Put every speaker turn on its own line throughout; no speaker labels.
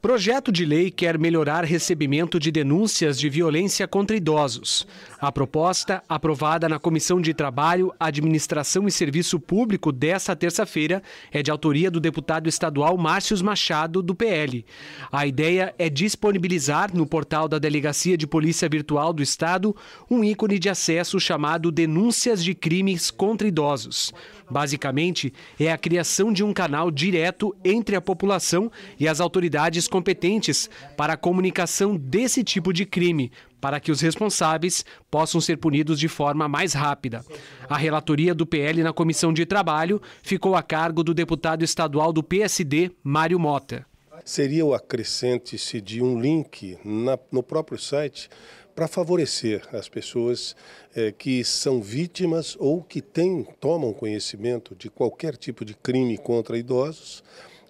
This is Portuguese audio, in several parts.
Projeto de lei quer melhorar recebimento de denúncias de violência contra idosos. A proposta, aprovada na Comissão de Trabalho, Administração e Serviço Público desta terça-feira, é de autoria do deputado estadual Márcios Machado, do PL. A ideia é disponibilizar no portal da Delegacia de Polícia Virtual do Estado um ícone de acesso chamado Denúncias de Crimes contra Idosos. Basicamente, é a criação de um canal direto entre a população e as autoridades competentes para a comunicação desse tipo de crime, para que os responsáveis possam ser punidos de forma mais rápida. A relatoria do PL na Comissão de Trabalho ficou a cargo do deputado estadual do PSD, Mário Mota.
Seria o acrescente-se de um link na, no próprio site para favorecer as pessoas eh, que são vítimas ou que têm, tomam conhecimento de qualquer tipo de crime contra idosos,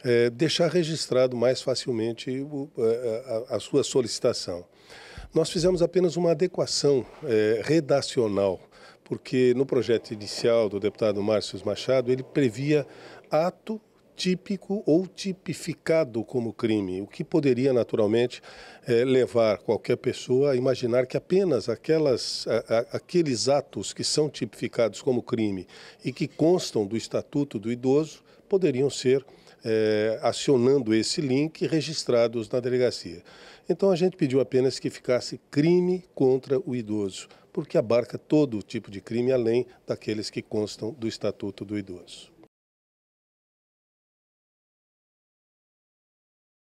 eh, deixar registrado mais facilmente o, eh, a, a sua solicitação. Nós fizemos apenas uma adequação é, redacional, porque no projeto inicial do deputado Márcio Machado, ele previa ato típico ou tipificado como crime, o que poderia naturalmente é, levar qualquer pessoa a imaginar que apenas aquelas, a, a, aqueles atos que são tipificados como crime e que constam do Estatuto do Idoso poderiam ser é, acionando esse link registrados na delegacia. Então a gente pediu apenas que ficasse crime contra o idoso, porque abarca todo tipo de crime além daqueles que constam do Estatuto do Idoso.